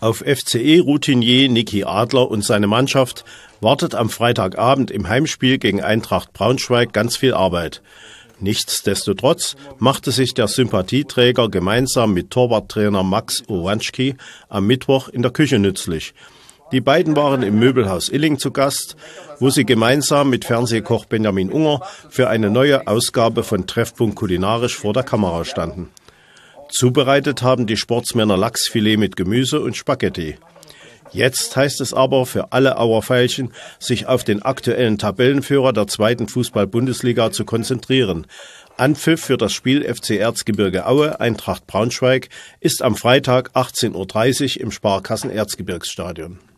Auf FCE-Routinier Niki Adler und seine Mannschaft wartet am Freitagabend im Heimspiel gegen Eintracht Braunschweig ganz viel Arbeit. Nichtsdestotrotz machte sich der Sympathieträger gemeinsam mit Torwarttrainer Max Owanski am Mittwoch in der Küche nützlich. Die beiden waren im Möbelhaus Illing zu Gast, wo sie gemeinsam mit Fernsehkoch Benjamin Unger für eine neue Ausgabe von Treffpunkt Kulinarisch vor der Kamera standen. Zubereitet haben die Sportsmänner Lachsfilet mit Gemüse und Spaghetti. Jetzt heißt es aber für alle Auerfeilchen, sich auf den aktuellen Tabellenführer der zweiten Fußball-Bundesliga zu konzentrieren. Anpfiff für das Spiel FC Erzgebirge Aue Eintracht Braunschweig ist am Freitag 18.30 Uhr im Sparkassen Erzgebirgsstadion.